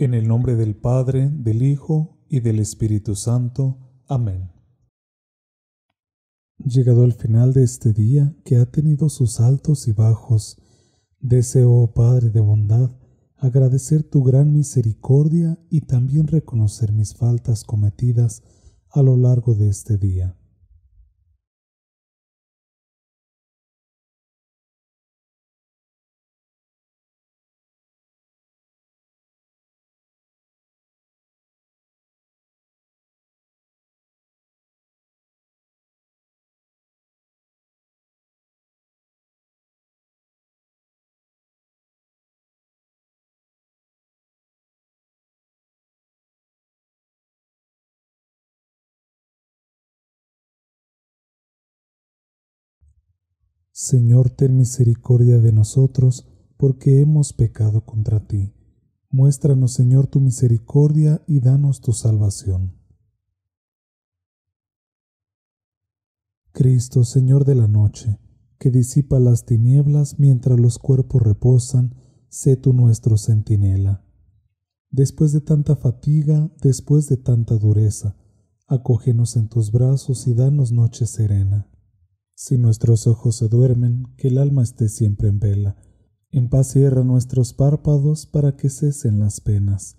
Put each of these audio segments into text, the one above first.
En el nombre del Padre, del Hijo y del Espíritu Santo. Amén. Llegado al final de este día que ha tenido sus altos y bajos, deseo, oh Padre de bondad, agradecer tu gran misericordia y también reconocer mis faltas cometidas a lo largo de este día. Señor, ten misericordia de nosotros, porque hemos pecado contra ti. Muéstranos, Señor, tu misericordia y danos tu salvación. Cristo, Señor de la noche, que disipa las tinieblas mientras los cuerpos reposan, sé tu nuestro centinela. Después de tanta fatiga, después de tanta dureza, acógenos en tus brazos y danos noche serena. Si nuestros ojos se duermen, que el alma esté siempre en vela. En paz cierra nuestros párpados para que cesen las penas.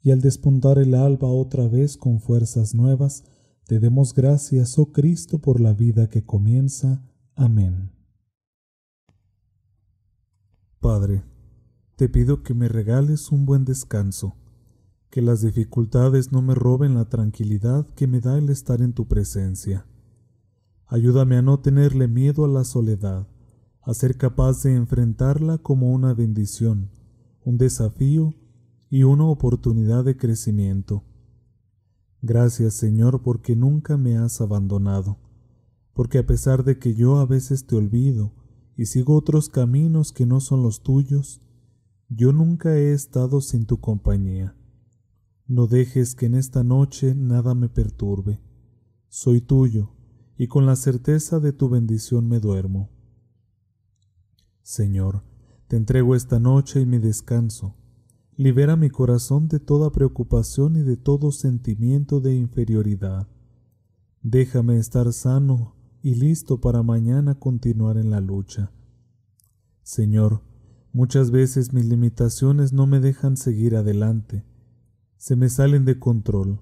Y al despuntar el alba otra vez con fuerzas nuevas, te demos gracias, oh Cristo, por la vida que comienza. Amén. Padre, te pido que me regales un buen descanso, que las dificultades no me roben la tranquilidad que me da el estar en tu presencia. Ayúdame a no tenerle miedo a la soledad, a ser capaz de enfrentarla como una bendición, un desafío y una oportunidad de crecimiento. Gracias Señor porque nunca me has abandonado, porque a pesar de que yo a veces te olvido y sigo otros caminos que no son los tuyos, yo nunca he estado sin tu compañía. No dejes que en esta noche nada me perturbe. Soy tuyo, y con la certeza de tu bendición me duermo. Señor, te entrego esta noche y mi descanso. Libera mi corazón de toda preocupación y de todo sentimiento de inferioridad. Déjame estar sano y listo para mañana continuar en la lucha. Señor, muchas veces mis limitaciones no me dejan seguir adelante, se me salen de control.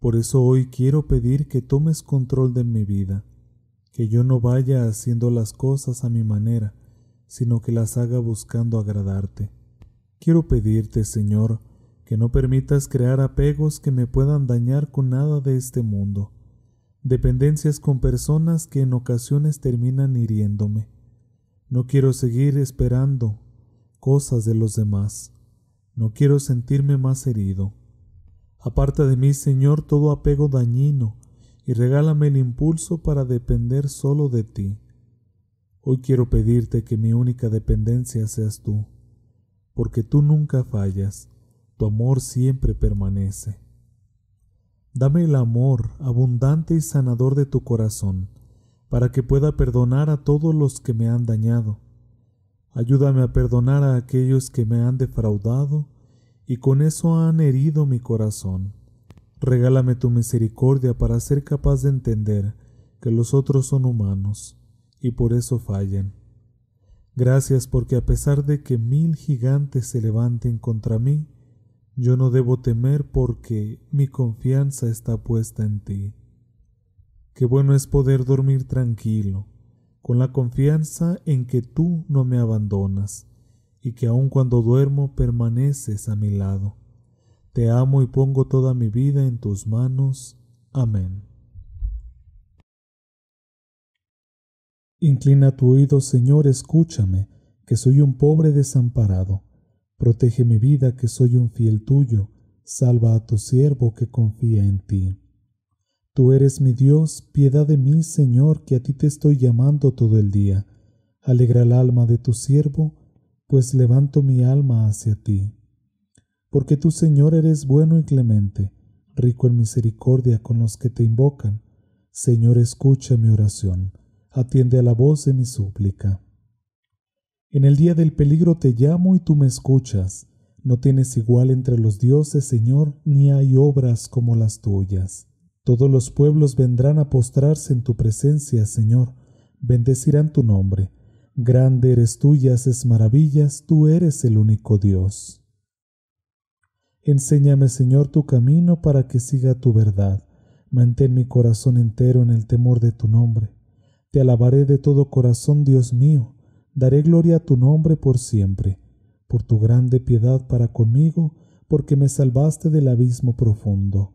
Por eso hoy quiero pedir que tomes control de mi vida, que yo no vaya haciendo las cosas a mi manera, sino que las haga buscando agradarte. Quiero pedirte, Señor, que no permitas crear apegos que me puedan dañar con nada de este mundo, dependencias con personas que en ocasiones terminan hiriéndome. No quiero seguir esperando cosas de los demás. No quiero sentirme más herido. Aparta de mí, Señor, todo apego dañino y regálame el impulso para depender solo de ti. Hoy quiero pedirte que mi única dependencia seas tú, porque tú nunca fallas, tu amor siempre permanece. Dame el amor abundante y sanador de tu corazón, para que pueda perdonar a todos los que me han dañado. Ayúdame a perdonar a aquellos que me han defraudado y con eso han herido mi corazón. Regálame tu misericordia para ser capaz de entender que los otros son humanos y por eso fallan. Gracias porque a pesar de que mil gigantes se levanten contra mí, yo no debo temer porque mi confianza está puesta en ti. Qué bueno es poder dormir tranquilo, con la confianza en que tú no me abandonas y que aun cuando duermo permaneces a mi lado. Te amo y pongo toda mi vida en tus manos. Amén. Inclina tu oído, Señor, escúchame, que soy un pobre desamparado. Protege mi vida, que soy un fiel tuyo. Salva a tu siervo que confía en ti. Tú eres mi Dios, piedad de mí, Señor, que a ti te estoy llamando todo el día. Alegra el alma de tu siervo, pues levanto mi alma hacia ti. Porque tu Señor, eres bueno y clemente, rico en misericordia con los que te invocan. Señor, escucha mi oración, atiende a la voz de mi súplica. En el día del peligro te llamo y tú me escuchas. No tienes igual entre los dioses, Señor, ni hay obras como las tuyas. Todos los pueblos vendrán a postrarse en tu presencia, Señor, bendecirán tu nombre Grande eres tú y haces maravillas, tú eres el único Dios. Enséñame, Señor, tu camino para que siga tu verdad. Mantén mi corazón entero en el temor de tu nombre. Te alabaré de todo corazón, Dios mío. Daré gloria a tu nombre por siempre, por tu grande piedad para conmigo, porque me salvaste del abismo profundo.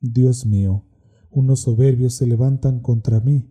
Dios mío, unos soberbios se levantan contra mí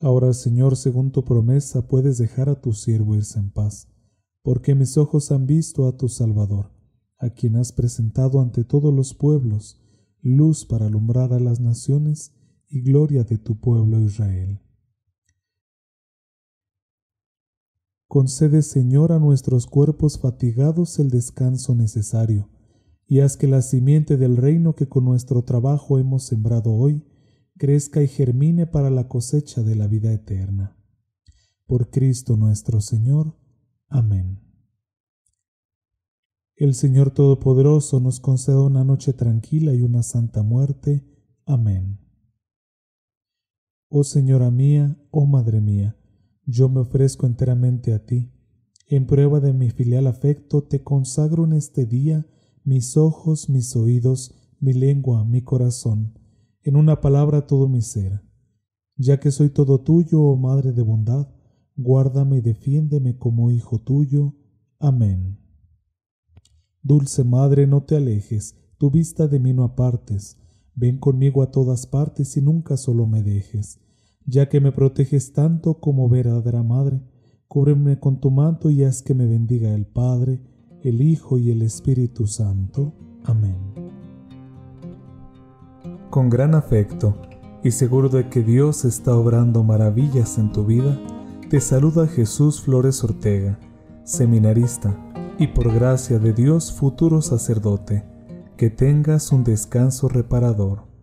Ahora, Señor, según tu promesa, puedes dejar a tu siervo irse en paz, porque mis ojos han visto a tu Salvador, a quien has presentado ante todos los pueblos, luz para alumbrar a las naciones y gloria de tu pueblo Israel. Concede, Señor, a nuestros cuerpos fatigados el descanso necesario, y haz que la simiente del reino que con nuestro trabajo hemos sembrado hoy crezca y germine para la cosecha de la vida eterna. Por Cristo nuestro Señor. Amén. El Señor Todopoderoso nos conceda una noche tranquila y una santa muerte. Amén. Oh Señora mía, oh Madre mía, yo me ofrezco enteramente a ti. En prueba de mi filial afecto te consagro en este día mis ojos, mis oídos, mi lengua, mi corazón en una palabra todo mi ser. Ya que soy todo tuyo, oh Madre de bondad, guárdame y defiéndeme como hijo tuyo. Amén. Dulce Madre, no te alejes, tu vista de mí no apartes, ven conmigo a todas partes y nunca solo me dejes, ya que me proteges tanto como verdadera Madre, cúbreme con tu manto y haz que me bendiga el Padre, el Hijo y el Espíritu Santo. Amén con gran afecto y seguro de que Dios está obrando maravillas en tu vida, te saluda Jesús Flores Ortega, seminarista y por gracia de Dios futuro sacerdote. Que tengas un descanso reparador.